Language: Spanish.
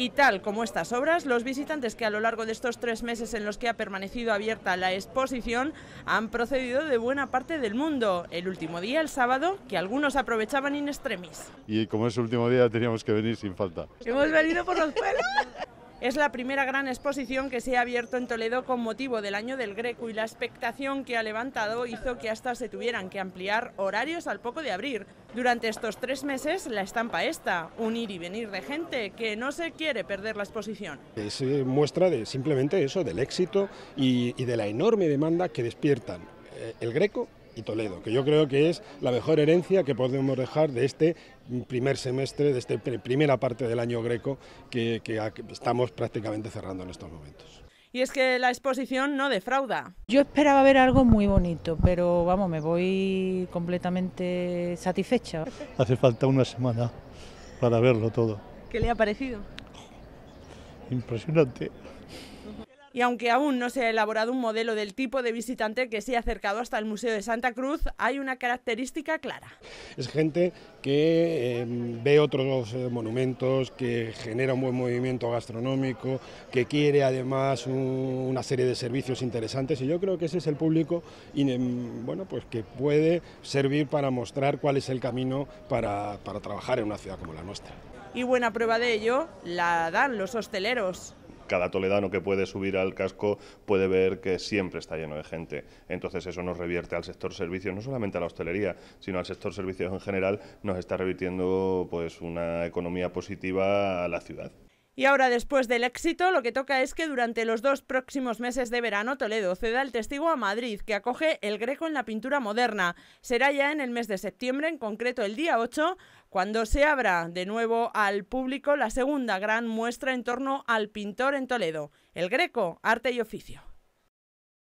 Y tal como estas obras, los visitantes que a lo largo de estos tres meses en los que ha permanecido abierta la exposición han procedido de buena parte del mundo. El último día, el sábado, que algunos aprovechaban in extremis. Y como es último día, teníamos que venir sin falta. Hemos venido por los pelos. Es la primera gran exposición que se ha abierto en Toledo con motivo del año del Greco y la expectación que ha levantado hizo que hasta se tuvieran que ampliar horarios al poco de abrir. Durante estos tres meses la estampa esta, un ir y venir de gente que no se quiere perder la exposición. Es eh, muestra de simplemente eso, del éxito y, de la enorme demanda que despiertan eh, el Greco Toledo, que yo creo que es la mejor herencia que podemos dejar de este primer semestre, de esta primera parte del año greco que, que estamos prácticamente cerrando en estos momentos. Y es que la exposición no defrauda. Yo esperaba ver algo muy bonito, pero vamos, me voy completamente satisfecha. Hace falta una semana para verlo todo. ¿Qué le ha parecido? Impresionante. Y aunque aún no se ha elaborado un modelo del tipo de visitante que se ha acercado hasta el Museo de Santa Cruz, hay una característica clara. Es gente que eh, ve otros eh, monumentos, que genera un buen movimiento gastronómico, que quiere además una serie de servicios interesantes y yo creo que ese es el público em, bueno, pues que puede servir para mostrar cuál es el camino para trabajar en una ciudad como la nuestra. Y buena prueba de ello la dan los hosteleros cada toledano que puede subir al casco puede ver que siempre está lleno de gente. Entonces eso nos revierte al sector servicios, no solamente a la hostelería, sino al sector servicios en general, nos está revirtiendo pues una economía positiva a la ciudad. Y ahora, después del éxito, lo que toca es que durante los dos próximos meses de verano Toledo ceda el testigo a Madrid, que acoge el Greco en la pintura moderna. Será ya en el mes de septiembre, en concreto el día 8, cuando se abra de nuevo al público la segunda gran muestra en torno al pintor en Toledo, el Greco, arte y oficio.